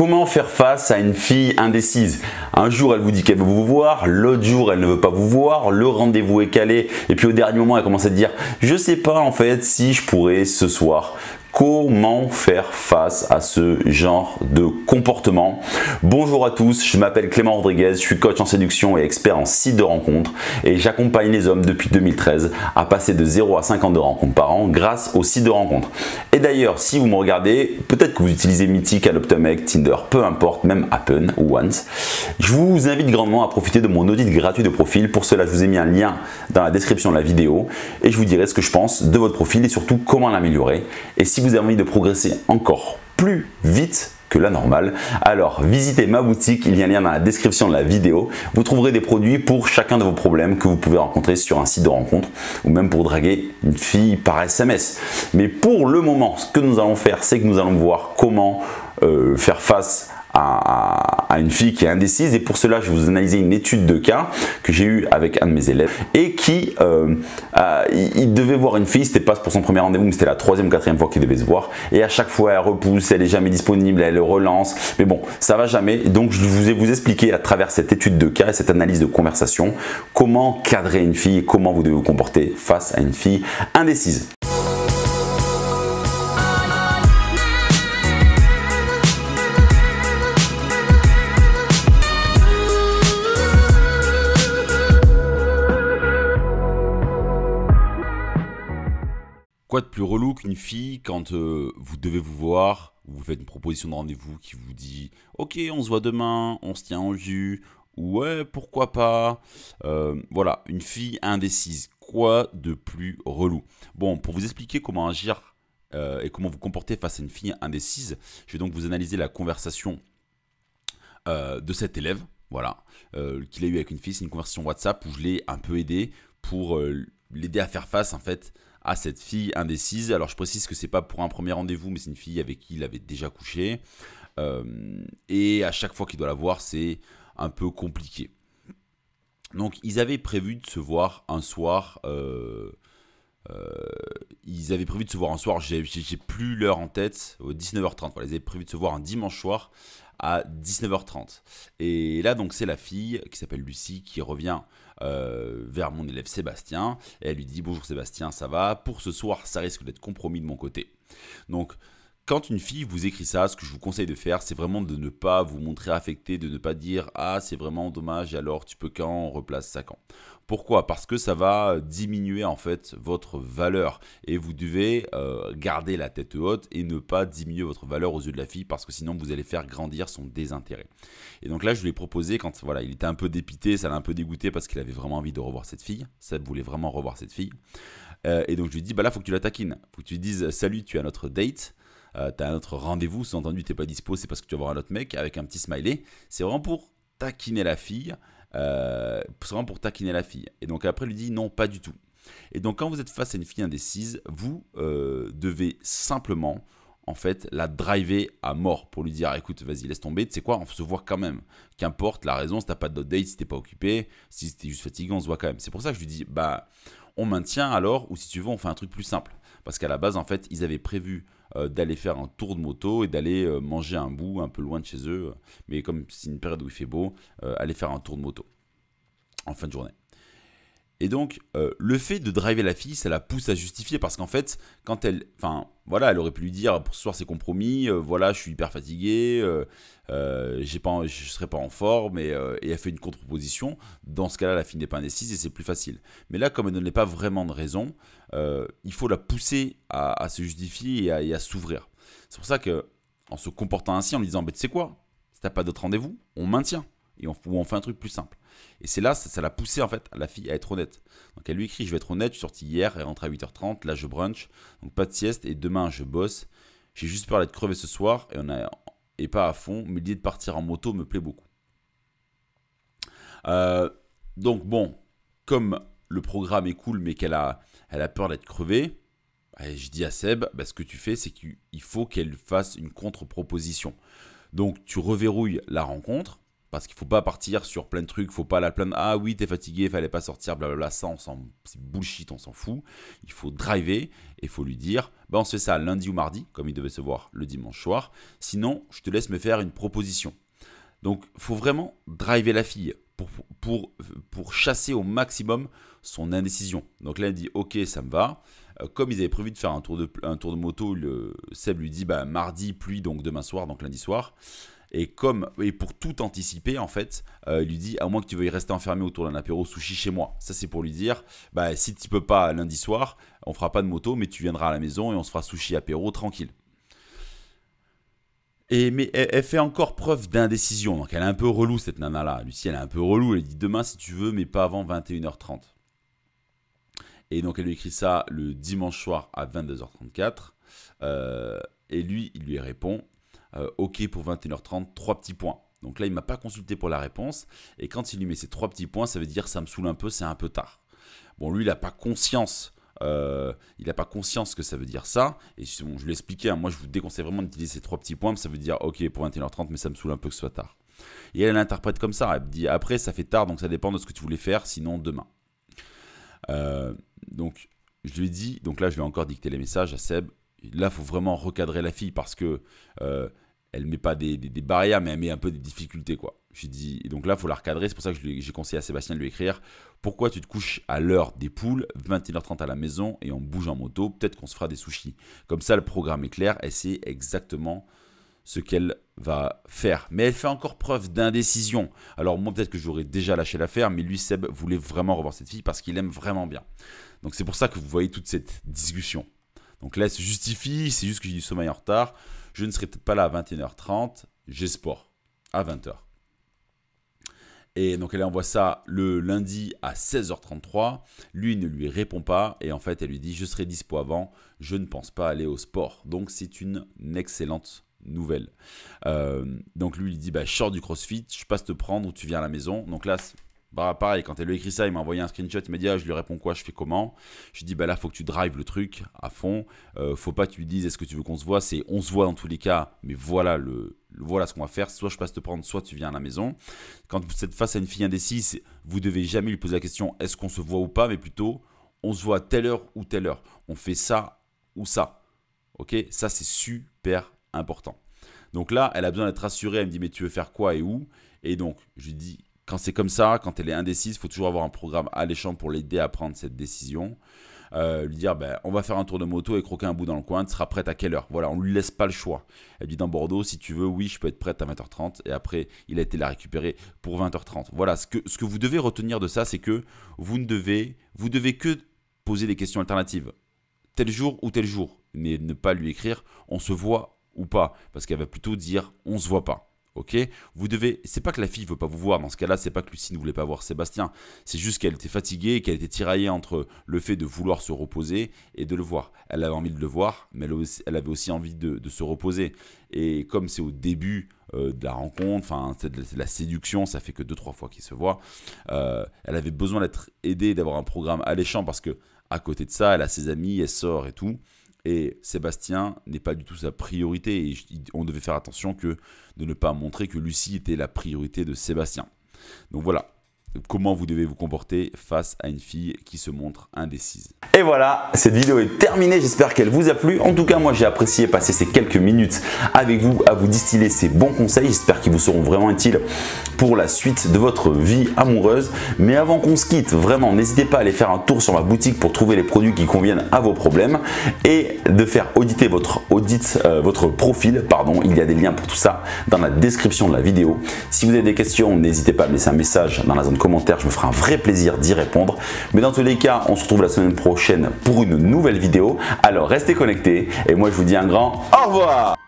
Comment faire face à une fille indécise Un jour, elle vous dit qu'elle veut vous voir, l'autre jour, elle ne veut pas vous voir, le rendez-vous est calé, et puis au dernier moment, elle commence à dire Je sais pas en fait si je pourrais ce soir comment faire face à ce genre de comportement. Bonjour à tous, je m'appelle Clément Rodriguez, je suis coach en séduction et expert en site de rencontre et j'accompagne les hommes depuis 2013 à passer de 0 à 50 de rencontres par an grâce au site de rencontres. Et d'ailleurs, si vous me regardez, peut-être que vous utilisez Mythic, Alloptomec, Tinder, peu importe, même Apple ou Once, je vous invite grandement à profiter de mon audit gratuit de profil. Pour cela, je vous ai mis un lien dans la description de la vidéo et je vous dirai ce que je pense de votre profil et surtout comment l'améliorer. Et si si vous avez envie de progresser encore plus vite que la normale, alors visitez ma boutique, il y a un lien dans la description de la vidéo. Vous trouverez des produits pour chacun de vos problèmes que vous pouvez rencontrer sur un site de rencontre ou même pour draguer une fille par SMS. Mais pour le moment, ce que nous allons faire, c'est que nous allons voir comment euh, faire face à, une fille qui est indécise. Et pour cela, je vais vous analyser une étude de cas que j'ai eue avec un de mes élèves et qui, euh, il, devait voir une fille, c'était pas pour son premier rendez-vous, mais c'était la troisième ou quatrième fois qu'il devait se voir. Et à chaque fois, elle repousse, elle est jamais disponible, elle relance. Mais bon, ça va jamais. Donc, je vous ai vous expliquer à travers cette étude de cas et cette analyse de conversation comment cadrer une fille comment vous devez vous comporter face à une fille indécise. de plus relou qu'une fille quand euh, vous devez vous voir, vous faites une proposition de rendez-vous qui vous dit Ok, on se voit demain, on se tient en vue, ouais, pourquoi pas euh, Voilà, une fille indécise. Quoi de plus relou Bon, pour vous expliquer comment agir euh, et comment vous comporter face à une fille indécise, je vais donc vous analyser la conversation de cet élève, voilà, qu'il a eu avec une fille. C'est une conversation WhatsApp où je l'ai un peu aidé pour l'aider à faire face en fait à cette fille indécise. Alors je précise que c'est pas pour un premier rendez-vous, mais c'est une fille avec qui il avait déjà couché. Euh, et à chaque fois qu'il doit la voir, c'est un peu compliqué. Donc ils avaient prévu de se voir un soir euh, euh, ils avaient prévu de se voir un soir, j'ai plus l'heure en tête, au 19h30. ils avaient prévu de se voir un dimanche soir à 19h30. Et là, donc, c'est la fille qui s'appelle Lucie qui revient euh, vers mon élève Sébastien et elle lui dit Bonjour Sébastien, ça va Pour ce soir, ça risque d'être compromis de mon côté. Donc, quand une fille vous écrit ça, ce que je vous conseille de faire, c'est vraiment de ne pas vous montrer affecté, de ne pas dire Ah, c'est vraiment dommage, alors tu peux quand on replace ça quand Pourquoi Parce que ça va euh, diminuer en fait votre valeur et vous devez euh, garder la tête haute et ne pas diminuer votre valeur aux yeux de la fille parce que sinon vous allez faire grandir son désintérêt. Et donc là, je lui ai proposé quand voilà, il était un peu dépité, ça l'a un peu dégoûté parce qu'il avait vraiment envie de revoir cette fille. Ça voulait vraiment revoir cette fille. Euh, et donc je lui ai dit Bah là, faut que tu la taquines, faut que tu lui dises Salut, tu as notre date. Euh, t'as un autre rendez-vous, sous-entendu t'es pas dispo, c'est parce que tu vas voir un autre mec avec un petit smiley. C'est vraiment pour taquiner la fille, euh, c'est vraiment pour taquiner la fille. Et donc après, lui dit non, pas du tout. Et donc quand vous êtes face à une fille indécise, vous euh, devez simplement en fait la driver à mort pour lui dire écoute vas-y laisse tomber tu sais quoi on se voit quand même qu'importe la raison si t'as pas de date si t'es pas occupé si t'es juste fatigué on se voit quand même c'est pour ça que je lui dis bah on maintient alors ou si tu veux on fait un truc plus simple parce qu'à la base, en fait, ils avaient prévu euh, d'aller faire un tour de moto et d'aller euh, manger un bout un peu loin de chez eux, euh, mais comme c'est une période où il fait beau, aller faire un tour de moto en fin de journée. Et donc, euh, le fait de driver la fille, ça la pousse à justifier parce qu'en fait, quand elle. Enfin, voilà, elle aurait pu lui dire pour ce soir, c'est compromis, euh, voilà, je suis hyper fatigué, je euh, j'ai pas, je serai pas en forme, et, et elle fait une contre-proposition. Dans ce cas-là, la fille n'est pas indécise et c'est plus facile. Mais là, comme elle ne l'est pas vraiment de raison, il faut la pousser à, se justifier et à, s'ouvrir. C'est pour ça que, en se comportant ainsi, en lui disant, mais tu sais quoi, si t'as pas d'autre rendez-vous, on maintient. Ou on, fait un truc plus simple. Et c'est là, ça l'a poussé en fait à la fille à être honnête. Donc elle lui écrit Je vais être honnête, je suis sorti hier, elle rentre à 8h30, là je brunch, donc pas de sieste, et demain je bosse. J'ai juste peur d'être crevé ce soir et, on pas à fond, mais l'idée de partir en moto me plaît beaucoup. Euh, donc bon, comme le programme est cool, mais qu'elle a, elle a peur d'être crevée, je dis à Seb bah, Ce que tu fais, c'est qu'il faut qu'elle fasse une contre-proposition. Donc tu reverrouilles la rencontre parce qu'il faut pas partir sur plein de trucs, faut pas la plaindre. Ah oui, t'es fatigué, fallait pas sortir, blablabla. Ça, on s'en, c'est bullshit, on s'en fout. Il faut driver et faut lui dire, bah on se fait ça lundi ou mardi, comme il devait se voir le dimanche soir. Sinon, je te laisse me faire une proposition. Donc, faut vraiment driver la fille pour, pour, pour chasser au maximum son indécision. Donc là, elle dit, ok, ça me va euh, comme ils avaient prévu de faire un tour de, tour de moto, le, Seb lui dit ben, mardi, pluie, donc demain soir, donc lundi soir. Et comme et pour tout anticiper, en fait, euh, il lui dit à moins que tu veuilles rester enfermé autour d'un apéro sushi chez moi. Ça, c'est pour lui dire, bah si tu peux pas lundi soir, on fera pas de moto, mais tu viendras à la maison et on se fera sushi apéro tranquille. Et, mais elle, fait encore preuve d'indécision. Donc elle est un peu relou cette nana là. Lucie, elle est un peu relou. Elle dit demain si tu veux, mais pas avant 21h30. Et donc elle lui écrit ça le dimanche soir à 22h34. Euh, et lui, il lui répond euh, OK pour 21h30, trois petits points. Donc là, il ne m'a pas consulté pour la réponse. Et quand il lui met ces trois petits points, ça veut dire ça me saoule un peu, c'est un peu tard. Bon, lui, il n'a pas conscience. Euh, il n'a pas conscience que ça veut dire ça. Et je lui ai expliqué, hein, moi je vous déconseille vraiment d'utiliser ces trois petits points, ça veut dire ok pour 21h30, mais ça me saoule un peu que ce soit tard. Et elle l'interprète comme ça, elle me dit après ça fait tard, donc ça dépend de ce que tu voulais faire, sinon demain. Euh, donc je lui ai dit, donc là je vais encore dicter les messages à Seb, là, il faut vraiment recadrer la fille parce que euh, elle met pas des, barrières, mais elle met un peu des difficultés, quoi. J'ai dit, donc là, il faut la recadrer. C'est pour ça que j'ai conseillé à Sébastien de lui écrire Pourquoi tu te couches à l'heure des poules, 21h30 à la maison et on bouge en moto Peut-être qu'on se fera des sushis. Comme ça, le programme est clair. Elle sait exactement ce qu'elle va faire. Mais elle fait encore preuve d'indécision. Alors moi peut-être que j'aurais déjà lâché l'affaire, mais lui Seb voulait vraiment revoir cette fille parce qu'il aime vraiment bien. Donc c'est pour ça que vous voyez toute cette discussion. Donc là, se justifie, c'est juste que j'ai du sommeil en retard. Je ne serai peut-être pas là à 21h30, j'ai sport à 20h. Et donc elle envoie ça le lundi à 16h33. Lui ne lui répond pas et en fait elle lui dit je serai dispo avant, je ne pense pas aller au sport. Donc c'est une excellente nouvelle. Euh, donc lui il dit bah, je sors du crossfit, je passe te prendre ou tu viens à la maison. Donc là bah pareil, quand elle lui a écrit ça, il m'a envoyé un screenshot, il m'a dit ah, je lui réponds quoi, je fais comment Je lui dis bah là faut que tu drives le truc à fond, euh, faut pas que tu lui dises est-ce que tu veux qu'on se voit, c'est on se voit dans tous les cas, mais voilà le, voilà ce qu'on va faire, soit je passe te prendre, soit tu viens à la maison. Quand vous êtes face à une fille indécise, vous devez jamais lui poser la question est-ce qu'on se voit ou pas, mais plutôt on se voit à telle heure ou telle heure, on fait ça ou ça. OK Ça c'est super important. Donc là, elle a besoin d'être rassurée, elle me dit mais tu veux faire quoi et où Et donc je lui dis quand c'est comme ça, quand elle est indécise, il faut toujours avoir un programme alléchant pour l'aider à prendre cette décision. Euh, lui dire ben, on va faire un tour de moto et croquer un bout dans le coin, tu seras prête à quelle heure Voilà, on ne lui laisse pas le choix. Elle dit dans Bordeaux, si tu veux, oui, je peux être prête à 20h30. Et après, il a été la récupérer pour 20h30. Voilà, ce que, ce que vous devez retenir de ça, c'est que vous ne devez, vous devez que poser des questions alternatives. Tel jour ou tel jour. Mais ne pas lui écrire on se voit ou pas. Parce qu'elle va plutôt dire on se voit pas. Vous devez, c'est pas que la fille veut pas vous voir, dans ce cas-là, c'est pas que Lucie ne voulait pas voir Sébastien, c'est juste qu'elle était fatiguée et qu'elle était tiraillée entre le fait de vouloir se reposer et de le voir. Elle avait envie de le voir, mais elle, avait aussi envie de, se reposer. Et comme c'est au début euh, de la rencontre, enfin, c'est la séduction, ça fait que deux trois fois qu'ils se voient, euh, elle avait besoin d'être aidée, d'avoir un programme alléchant parce que à côté de ça, elle a ses amis, elle sort et tout. Et Sébastien n'est pas du tout sa priorité. Et on devait faire attention que de ne pas montrer que Lucie était la priorité de Sébastien. Donc voilà, comment vous devez vous comporter face à une fille qui se montre indécise. Et voilà, cette vidéo est terminée, j'espère qu'elle vous a plu. En tout cas, moi j'ai apprécié passer ces quelques minutes avec vous à vous distiller ces bons conseils, j'espère qu'ils vous seront vraiment utiles pour la suite de votre vie amoureuse. Mais avant qu'on se quitte, vraiment, n'hésitez pas à aller faire un tour sur ma boutique pour trouver les produits qui conviennent à vos problèmes et de faire auditer votre audit, euh, votre profil, pardon, il y a des liens pour tout ça dans la description de la vidéo. Si vous avez des questions, n'hésitez pas à me laisser un message dans la zone commentaires, je me ferai un vrai plaisir d'y répondre. Mais dans tous les cas, on se retrouve la semaine prochaine pour une nouvelle vidéo. Alors restez connectés et moi je vous dis un grand au revoir